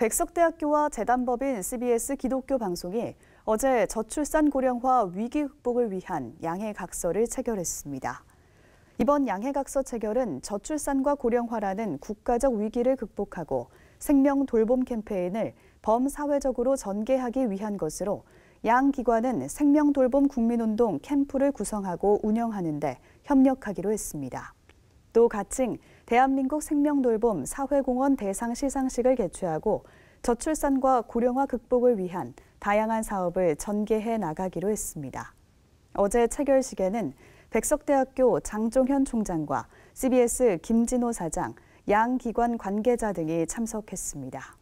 백석대학교와 재단법인 CBS 기독교 방송이 어제 저출산 고령화 위기 극복을 위한 양해각서를 체결했습니다. 이번 양해각서 체결은 저출산과 고령화라는 국가적 위기를 극복하고 생명 돌봄 캠페인을 범사회적으로 전개하기 위한 것으로 양 기관은 생명 돌봄 국민운동 캠프를 구성하고 운영하는데 협력하기로 했습니다. 또 가칭 대한민국 생명돌봄 사회공헌 대상 시상식을 개최하고 저출산과 고령화 극복을 위한 다양한 사업을 전개해 나가기로 했습니다. 어제 체결식에는 백석대학교 장종현 총장과 CBS 김진호 사장, 양 기관 관계자 등이 참석했습니다.